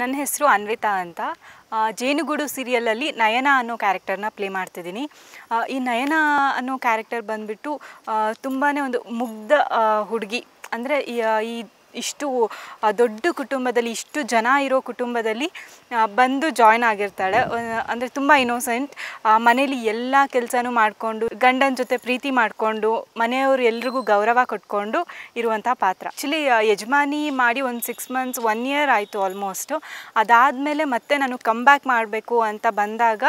ನನ್ನ ಹೆಸರು ಅನ್ವಿತಾ ಅಂತ ಜೇನುಗೂಡು ಸೀರಿಯಲಲ್ಲಿ ನಯನ ಅನ್ನೋ ಕ್ಯಾರೆಕ್ಟರ್ನ ಪ್ಲೇ ಮಾಡ್ತಿದ್ದೀನಿ ಈ ನಯನ ಅನ್ನೋ ಕ್ಯಾರೆಕ್ಟರ್ ಬಂದುಬಿಟ್ಟು ತುಂಬಾ ಒಂದು ಮುಗ್ಧ ಹುಡುಗಿ ಅಂದರೆ ಈ ಇಷ್ಟು ದೊಡ್ಡ ಕುಟುಂಬದಲ್ಲಿ ಇಷ್ಟು ಜನ ಇರೋ ಕುಟುಂಬದಲ್ಲಿ ಬಂದು ಜಾಯ್ನ್ ಆಗಿರ್ತಾಳೆ ಅಂದರೆ ತುಂಬ ಇನೋಸೆಂಟ್ ಮನೇಲಿ ಎಲ್ಲ ಕೆಲಸನೂ ಮಾಡಿಕೊಂಡು ಗಂಡನ ಜೊತೆ ಪ್ರೀತಿ ಮಾಡಿಕೊಂಡು ಮನೆಯವರು ಎಲ್ರಿಗೂ ಗೌರವ ಕೊಟ್ಕೊಂಡು ಇರುವಂಥ ಪಾತ್ರ ಆ್ಯಕ್ಚುಲಿ ಯಜಮಾನಿ ಮಾಡಿ ಒಂದು ಸಿಕ್ಸ್ ಮಂತ್ಸ್ ಒನ್ ಇಯರ್ ಆಯಿತು ಆಲ್ಮೋಸ್ಟು ಅದಾದಮೇಲೆ ಮತ್ತೆ ನಾನು ಕಮ್ ಬ್ಯಾಕ್ ಮಾಡಬೇಕು ಅಂತ ಬಂದಾಗ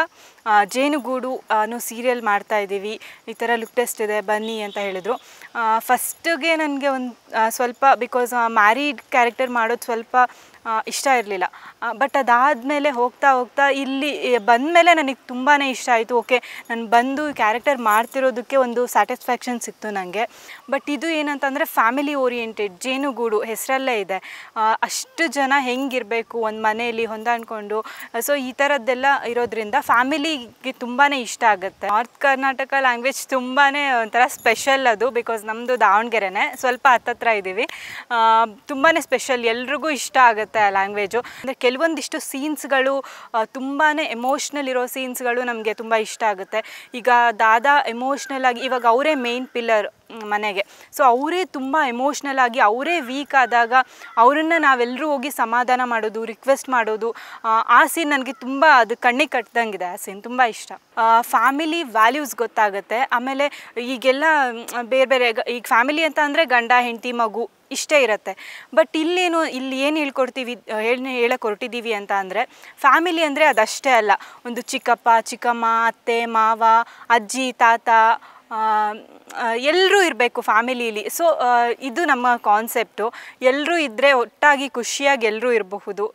ಜೇನುಗೂಡು ಅನ್ನೋ ಸೀರಿಯಲ್ ಮಾಡ್ತಾ ಇದ್ದೀವಿ ಈ ಥರ ಲುಕ್ ಟೆಸ್ಟ್ ಇದೆ ಬನ್ನಿ ಅಂತ ಹೇಳಿದರು ಫಸ್ಟಿಗೆ ನನಗೆ ಒಂದು ಸ್ವಲ್ಪ ಬಿಕಾಸ್ ಮ್ಯಾರಿಡ್ ಕ್ಯಾರೆಕ್ಟರ್ ಮಾಡೋದು ಸ್ವಲ್ಪ ಇಷ್ಟ ಇರಲಿಲ್ಲ ಬಟ್ ಅದಾದಮೇಲೆ ಹೋಗ್ತಾ ಹೋಗ್ತಾ ಇಲ್ಲಿ ಬಂದಮೇಲೆ ನನಗೆ ತುಂಬಾ ಇಷ್ಟ ಆಯಿತು ಓಕೆ ನಾನು ಬಂದು ಕ್ಯಾರೆಕ್ಟರ್ ಮಾಡ್ತಿರೋದಕ್ಕೆ ಒಂದು ಸ್ಯಾಟಿಸ್ಫ್ಯಾಕ್ಷನ್ ಸಿಕ್ತು ನನಗೆ ಬಟ್ ಇದು ಏನಂತಂದರೆ ಫ್ಯಾಮಿಲಿ ಓರಿಯೆಂಟೆಡ್ ಜೇನುಗೂಡು ಹೆಸರಲ್ಲೇ ಇದೆ ಅಷ್ಟು ಜನ ಹೆಂಗಿರಬೇಕು ಒಂದು ಮನೆಯಲ್ಲಿ ಹೊಂದಾಣಿಕೊಂಡು ಸೊ ಈ ಥರದ್ದೆಲ್ಲ ಇರೋದ್ರಿಂದ ಫ್ಯಾಮಿಲಿಗೆ ತುಂಬಾ ಇಷ್ಟ ಆಗುತ್ತೆ ನಾರ್ತ್ ಕರ್ನಾಟಕ ಲ್ಯಾಂಗ್ವೇಜ್ ತುಂಬಾ ಒಂಥರ ಸ್ಪೆಷಲ್ ಅದು ಬಿಕಾಸ್ ನಮ್ಮದು ದಾವಣಗೆರೆನೇ ಸ್ವಲ್ಪ ಹತ್ತತ್ರ ಇದ್ದೀವಿ ತುಂಬಾ ಸ್ಪೆಷಲ್ ಎಲ್ರಿಗೂ ಇಷ್ಟ ಆಗುತ್ತೆ ಆ ಲ್ಯಾಂಗ್ವೇಜು ಅಂದರೆ ಕೆಲವೊಂದಿಷ್ಟು ಸೀನ್ಸ್ಗಳು ತುಂಬಾ ಎಮೋಷ್ನಲ್ ಇರೋ ಸೀನ್ಸ್ಗಳು ನಮಗೆ ತುಂಬ ಇಷ್ಟ ಆಗುತ್ತೆ ಈಗ ದಾದಾ ಎಮೋಷ್ನಲ್ ಆಗಿ ಇವಾಗ ಅವರೇ ಮೇನ್ ಪಿಲ್ಲರ್ ಮನೆಗೆ ಸೊ ಅವರೇ ತುಂಬ ಎಮೋಷ್ನಲ್ ಆಗಿ ಅವರೇ ವೀಕ್ ಆದಾಗ ಅವರನ್ನು ನಾವೆಲ್ಲರೂ ಹೋಗಿ ಸಮಾಧಾನ ಮಾಡೋದು ರಿಕ್ವೆಸ್ಟ್ ಮಾಡೋದು ಆ ಸೀನ್ ನನಗೆ ತುಂಬ ಅದು ಕಣ್ಣಿಗೆ ಕಟ್ಟಿದಂಗಿದೆ ಆ ಸೀನ್ ತುಂಬ ಇಷ್ಟ ಫ್ಯಾಮಿಲಿ ವ್ಯಾಲ್ಯೂಸ್ ಗೊತ್ತಾಗುತ್ತೆ ಆಮೇಲೆ ಈಗೆಲ್ಲ ಬೇರೆ ಬೇರೆ ಈಗ ಫ್ಯಾಮಿಲಿ ಅಂತ ಅಂದರೆ ಗಂಡ ಹೆಂಡತಿ ಮಗು ಇಷ್ಟೇ ಇರುತ್ತೆ ಬಟ್ ಇಲ್ಲೇನು ಇಲ್ಲಿ ಏನು ಹೇಳ್ಕೊಡ್ತೀವಿ ಹೇಳಿ ಹೇಳಕ್ಕೆ ಹೊರಟಿದ್ದೀವಿ ಅಂತ ಅಂದರೆ ಫ್ಯಾಮಿಲಿ ಅಂದರೆ ಅದಷ್ಟೇ ಅಲ್ಲ ಒಂದು ಚಿಕ್ಕಪ್ಪ ಚಿಕ್ಕಮ್ಮ ಅತ್ತೆ ಮಾವ ಅಜ್ಜಿ ತಾತ ಎಲ್ಲರೂ ಇರಬೇಕು ಫ್ಯಾಮಿಲೀಲಿ ಸೊ ಇದು ನಮ್ಮ ಕಾನ್ಸೆಪ್ಟು ಎಲ್ಲರೂ ಇದ್ದರೆ ಒಟ್ಟಾಗಿ ಖುಷಿಯಾಗಿ ಎಲ್ಲರೂ ಇರಬಹುದು